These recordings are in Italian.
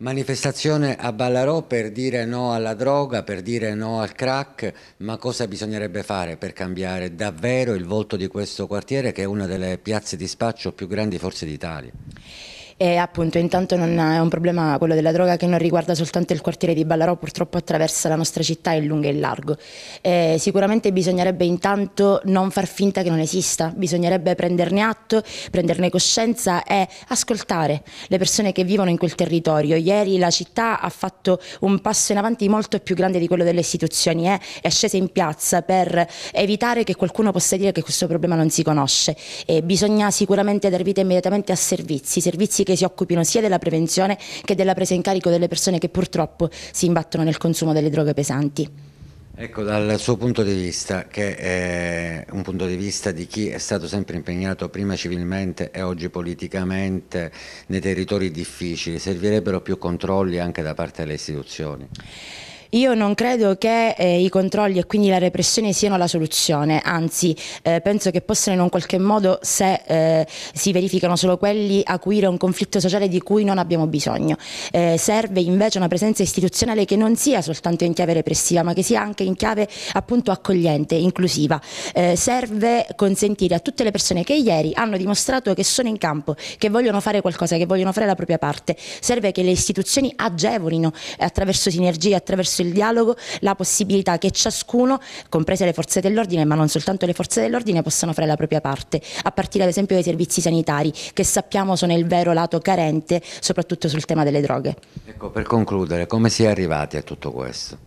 Manifestazione a Ballarò per dire no alla droga, per dire no al crack, ma cosa bisognerebbe fare per cambiare davvero il volto di questo quartiere che è una delle piazze di spaccio più grandi forse d'Italia? e appunto intanto non è un problema quello della droga che non riguarda soltanto il quartiere di Ballarò, purtroppo attraversa la nostra città in lungo e in largo. Eh, sicuramente bisognerebbe intanto non far finta che non esista, bisognerebbe prenderne atto, prenderne coscienza e ascoltare le persone che vivono in quel territorio. Ieri la città ha fatto un passo in avanti molto più grande di quello delle istituzioni, eh? è scesa in piazza per evitare che qualcuno possa dire che questo problema non si conosce. Eh, bisogna sicuramente dar vita immediatamente a servizi, servizi che si occupino sia della prevenzione che della presa in carico delle persone che purtroppo si imbattono nel consumo delle droghe pesanti. Ecco, dal suo punto di vista, che è un punto di vista di chi è stato sempre impegnato prima civilmente e oggi politicamente nei territori difficili, servirebbero più controlli anche da parte delle istituzioni? Io non credo che eh, i controlli e quindi la repressione siano la soluzione, anzi eh, penso che possano in un qualche modo, se eh, si verificano solo quelli, acuire un conflitto sociale di cui non abbiamo bisogno. Eh, serve invece una presenza istituzionale che non sia soltanto in chiave repressiva, ma che sia anche in chiave appunto accogliente, inclusiva. Eh, serve consentire a tutte le persone che ieri hanno dimostrato che sono in campo, che vogliono fare qualcosa, che vogliono fare la propria parte, serve che le istituzioni agevolino attraverso sinergie, attraverso attraverso il dialogo la possibilità che ciascuno, comprese le forze dell'ordine, ma non soltanto le forze dell'ordine, possano fare la propria parte, a partire ad esempio dai servizi sanitari, che sappiamo sono il vero lato carente, soprattutto sul tema delle droghe. Ecco, per concludere, come si è arrivati a tutto questo?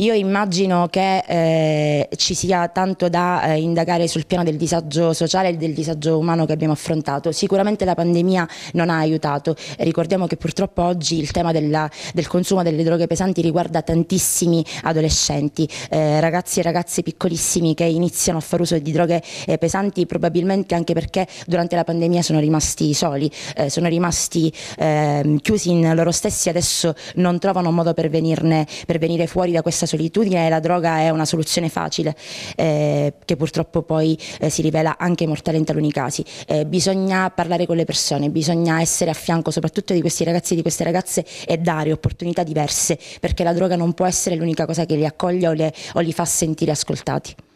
Io immagino che eh, ci sia tanto da eh, indagare sul piano del disagio sociale e del disagio umano che abbiamo affrontato. Sicuramente la pandemia non ha aiutato. Ricordiamo che purtroppo oggi il tema della, del consumo delle droghe pesanti riguarda tantissimi adolescenti, eh, ragazzi e ragazze piccolissimi che iniziano a fare uso di droghe eh, pesanti probabilmente anche perché durante la pandemia sono rimasti soli, eh, sono rimasti ehm, chiusi in loro stessi e adesso non trovano modo per, venirne, per venire fuori da questa situazione solitudine la droga è una soluzione facile eh, che purtroppo poi eh, si rivela anche mortale in taluni casi. Eh, bisogna parlare con le persone, bisogna essere a fianco soprattutto di questi ragazzi e di queste ragazze e dare opportunità diverse perché la droga non può essere l'unica cosa che li accoglie o, le, o li fa sentire ascoltati.